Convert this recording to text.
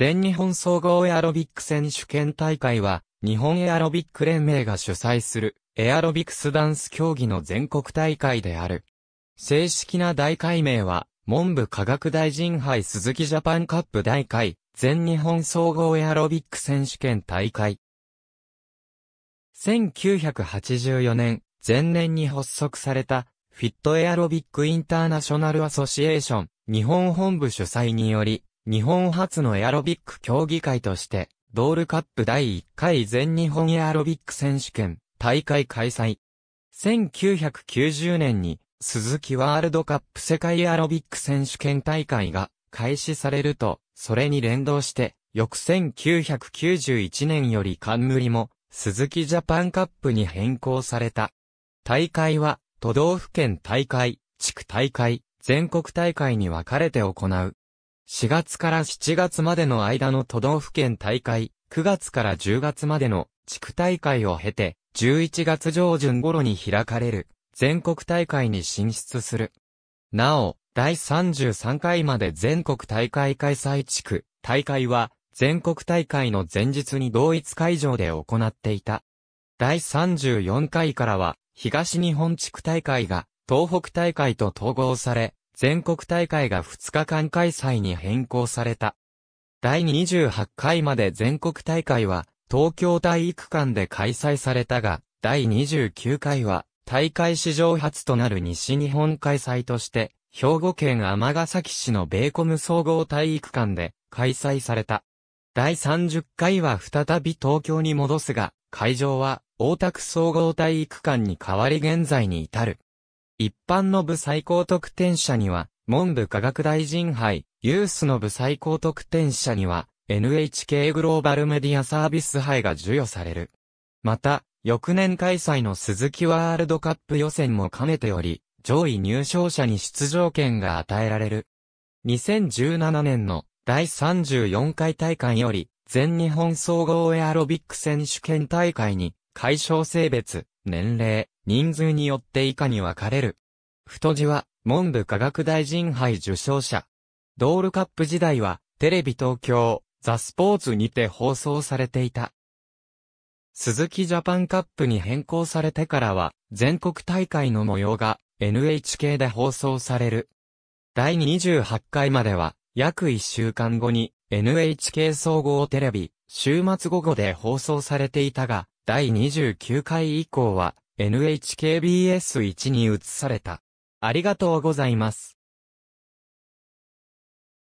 全日本総合エアロビック選手権大会は、日本エアロビック連盟が主催する、エアロビクスダンス競技の全国大会である。正式な大会名は、文部科学大臣杯鈴木ジャパンカップ大会、全日本総合エアロビック選手権大会。1984年、前年に発足された、フィットエアロビックインターナショナルアソシエーション、日本本部主催により、日本初のエアロビック競技会として、ドールカップ第1回全日本エアロビック選手権大会開催。1990年に、鈴木ワールドカップ世界エアロビック選手権大会が開始されると、それに連動して、翌1991年より冠も、鈴木ジャパンカップに変更された。大会は、都道府県大会、地区大会、全国大会に分かれて行う。4月から7月までの間の都道府県大会、9月から10月までの地区大会を経て、11月上旬頃に開かれる全国大会に進出する。なお、第33回まで全国大会開催地区、大会は全国大会の前日に同一会場で行っていた。第34回からは東日本地区大会が東北大会と統合され、全国大会が2日間開催に変更された。第28回まで全国大会は東京体育館で開催されたが、第29回は大会史上初となる西日本開催として、兵庫県尼崎市のベーコム総合体育館で開催された。第30回は再び東京に戻すが、会場は大田区総合体育館に変わり現在に至る。一般の部最高得点者には、文部科学大臣杯、ユースの部最高得点者には、NHK グローバルメディアサービス杯が授与される。また、翌年開催の鈴木ワールドカップ予選も兼ねており、上位入賞者に出場権が与えられる。2017年の第34回大会より、全日本総合エアロビック選手権大会に、解消性別、年齢、人数によって以下に分かれる。太字は、文部科学大臣杯受賞者。ドールカップ時代は、テレビ東京、ザ・スポーツにて放送されていた。鈴木ジャパンカップに変更されてからは、全国大会の模様が NHK で放送される。第28回までは、約1週間後に NHK 総合テレビ、週末午後で放送されていたが、第29回以降は NHKBS1 に移された。ありがとうございます。